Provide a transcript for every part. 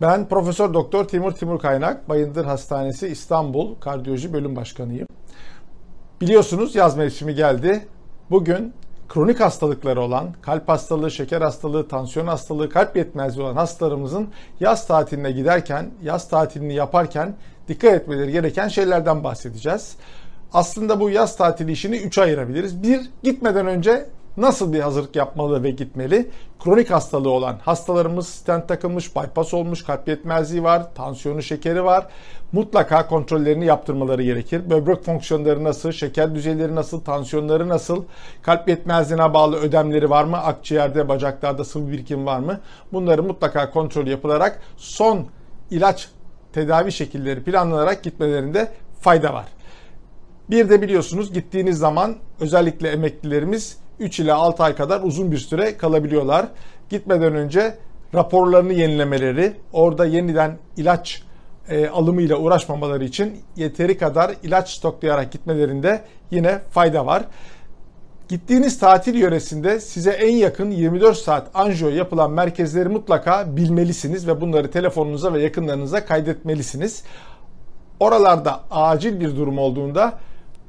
Ben Profesör Doktor Timur Timur Kaynak, Bayındır Hastanesi İstanbul Kardiyoloji Bölüm Başkanıyım. Biliyorsunuz yaz mevsimi geldi. Bugün kronik hastalıkları olan, kalp hastalığı, şeker hastalığı, tansiyon hastalığı, kalp yetmezliği olan hastalarımızın yaz tatiline giderken, yaz tatilini yaparken dikkat etmeleri gereken şeylerden bahsedeceğiz. Aslında bu yaz tatili işini 3'e ayırabiliriz. Bir, gitmeden önce nasıl bir hazırlık yapmalı ve gitmeli? Kronik hastalığı olan hastalarımız stent takılmış, bypass olmuş, kalp yetmezliği var, tansiyonu şekeri var. Mutlaka kontrollerini yaptırmaları gerekir. Böbrek fonksiyonları nasıl, şeker düzeyleri nasıl, tansiyonları nasıl, kalp yetmezliğine bağlı ödemleri var mı, akciğerde, bacaklarda sıvı birikim var mı? Bunları mutlaka kontrol yapılarak son ilaç tedavi şekilleri planlanarak gitmelerinde fayda var. Bir de biliyorsunuz gittiğiniz zaman özellikle emeklilerimiz 3 ile 6 ay kadar uzun bir süre kalabiliyorlar. Gitmeden önce raporlarını yenilemeleri, orada yeniden ilaç e, alımıyla uğraşmamaları için yeteri kadar ilaç stoklayarak gitmelerinde yine fayda var. Gittiğiniz tatil yöresinde size en yakın 24 saat anjiyo yapılan merkezleri mutlaka bilmelisiniz ve bunları telefonunuza ve yakınlarınıza kaydetmelisiniz. Oralarda acil bir durum olduğunda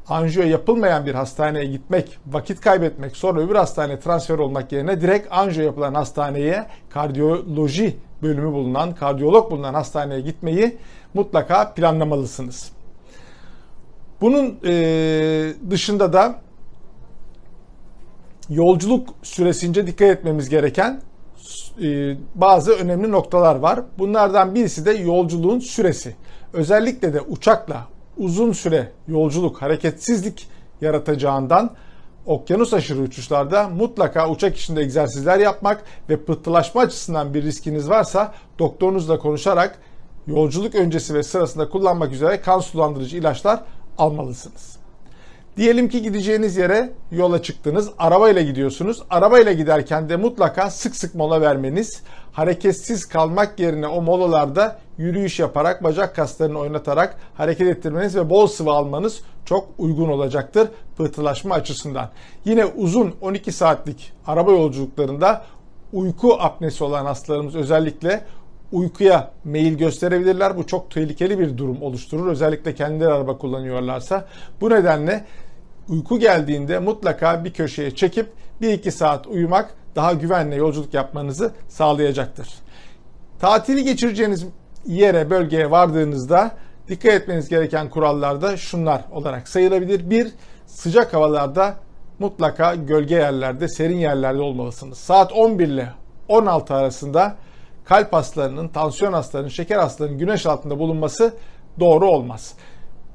anjiyo yapılmayan bir hastaneye gitmek, vakit kaybetmek, sonra öbür hastaneye transfer olmak yerine direkt anjiyo yapılan hastaneye kardiyoloji bölümü bulunan, kardiyolog bulunan hastaneye gitmeyi mutlaka planlamalısınız. Bunun e, dışında da yolculuk süresince dikkat etmemiz gereken e, bazı önemli noktalar var. Bunlardan birisi de yolculuğun süresi. Özellikle de uçakla, uzun süre yolculuk, hareketsizlik yaratacağından okyanus aşırı uçuşlarda mutlaka uçak içinde egzersizler yapmak ve pıhtılaşma açısından bir riskiniz varsa doktorunuzla konuşarak yolculuk öncesi ve sırasında kullanmak üzere kan sulandırıcı ilaçlar almalısınız. Diyelim ki gideceğiniz yere yola çıktınız, arabayla gidiyorsunuz. Arabayla giderken de mutlaka sık sık mola vermeniz, hareketsiz kalmak yerine o molalarda yürüyüş yaparak, bacak kaslarını oynatarak hareket ettirmeniz ve bol sıvı almanız çok uygun olacaktır pıhtılaşma açısından. Yine uzun 12 saatlik araba yolculuklarında uyku apnesi olan hastalarımız özellikle uykuya meyil gösterebilirler. Bu çok tehlikeli bir durum oluşturur. Özellikle kendileri araba kullanıyorlarsa. Bu nedenle uyku geldiğinde mutlaka bir köşeye çekip 1-2 saat uyumak daha güvenle yolculuk yapmanızı sağlayacaktır. Tatili geçireceğiniz yere, bölgeye vardığınızda dikkat etmeniz gereken kurallar da şunlar olarak sayılabilir. Bir, sıcak havalarda mutlaka gölge yerlerde, serin yerlerde olmalısınız. Saat 11 ile 16 arasında kalp hastalarının, tansiyon hastalarının, şeker hastalarının güneş altında bulunması doğru olmaz.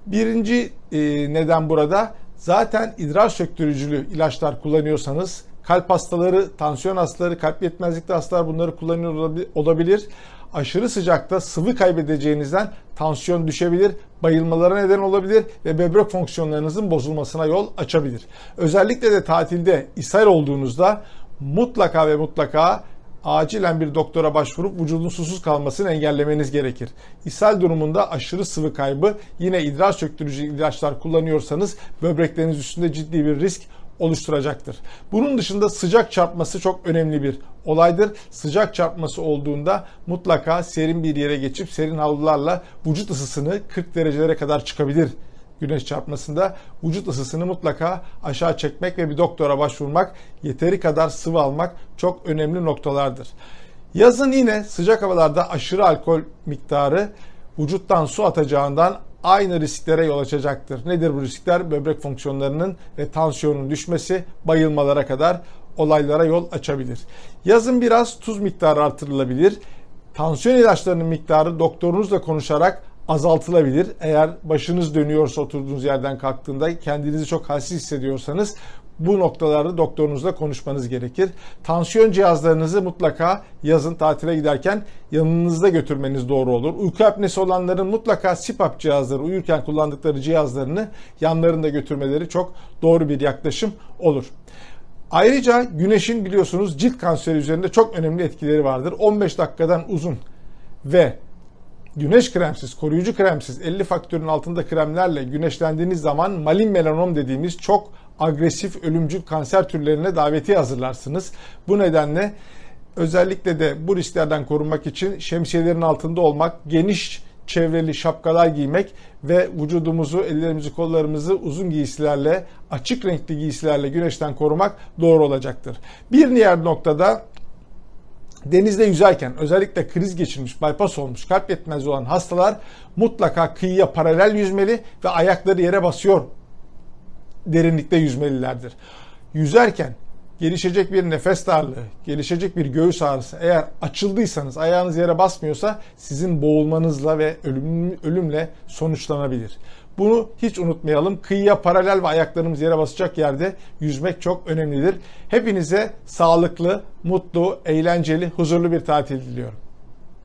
Birinci e, neden burada zaten idrar söktürücülü ilaçlar kullanıyorsanız kalp hastaları, tansiyon hastaları, kalp yetmezlikli hastalar bunları kullanıyor olabilir. Aşırı sıcakta sıvı kaybedeceğinizden tansiyon düşebilir, bayılmalara neden olabilir ve böbrek fonksiyonlarınızın bozulmasına yol açabilir. Özellikle de tatilde ishal olduğunuzda mutlaka ve mutlaka acilen bir doktora başvurup vücudun susuz kalmasını engellemeniz gerekir. İshal durumunda aşırı sıvı kaybı yine idrar söktürücü ilaçlar kullanıyorsanız böbrekleriniz üstünde ciddi bir risk oluşturacaktır. Bunun dışında sıcak çarpması çok önemli bir olaydır. Sıcak çarpması olduğunda mutlaka serin bir yere geçip serin havlularla vücut ısısını 40 derecelere kadar çıkabilir güneş çarpmasında vücut ısısını mutlaka aşağı çekmek ve bir doktora başvurmak, yeteri kadar sıvı almak çok önemli noktalardır. Yazın yine sıcak havalarda aşırı alkol miktarı vücuttan su atacağından aynı risklere yol açacaktır. Nedir bu riskler? Böbrek fonksiyonlarının ve tansiyonun düşmesi, bayılmalara kadar olaylara yol açabilir. Yazın biraz tuz miktarı artırılabilir. Tansiyon ilaçlarının miktarı doktorunuzla konuşarak azaltılabilir. Eğer başınız dönüyorsa oturduğunuz yerden kalktığında kendinizi çok halsiz hissediyorsanız bu noktalarda doktorunuzla konuşmanız gerekir. Tansiyon cihazlarınızı mutlaka yazın tatile giderken yanınızda götürmeniz doğru olur. Uyku apnesi olanların mutlaka CPAP cihazları uyurken kullandıkları cihazlarını yanlarında götürmeleri çok doğru bir yaklaşım olur. Ayrıca güneşin biliyorsunuz cilt kanseri üzerinde çok önemli etkileri vardır. 15 dakikadan uzun ve güneş kremsiz, koruyucu kremsiz 50 faktörün altında kremlerle güneşlendiğiniz zaman malin melanom dediğimiz çok agresif ölümcül kanser türlerine daveti hazırlarsınız. Bu nedenle özellikle de bu risklerden korunmak için şemsiyelerin altında olmak, geniş çevreli şapkalar giymek ve vücudumuzu, ellerimizi, kollarımızı uzun giysilerle, açık renkli giysilerle güneşten korumak doğru olacaktır. Bir diğer noktada denizde yüzerken özellikle kriz geçirmiş, bypass olmuş, kalp yetmez olan hastalar mutlaka kıyıya paralel yüzmeli ve ayakları yere basıyor derinlikte yüzmelilerdir. Yüzerken gelişecek bir nefes darlığı, gelişecek bir göğüs ağrısı eğer açıldıysanız, ayağınız yere basmıyorsa sizin boğulmanızla ve ölüm, ölümle sonuçlanabilir. Bunu hiç unutmayalım. Kıyıya paralel ve ayaklarımız yere basacak yerde yüzmek çok önemlidir. Hepinize sağlıklı, mutlu, eğlenceli, huzurlu bir tatil diliyorum.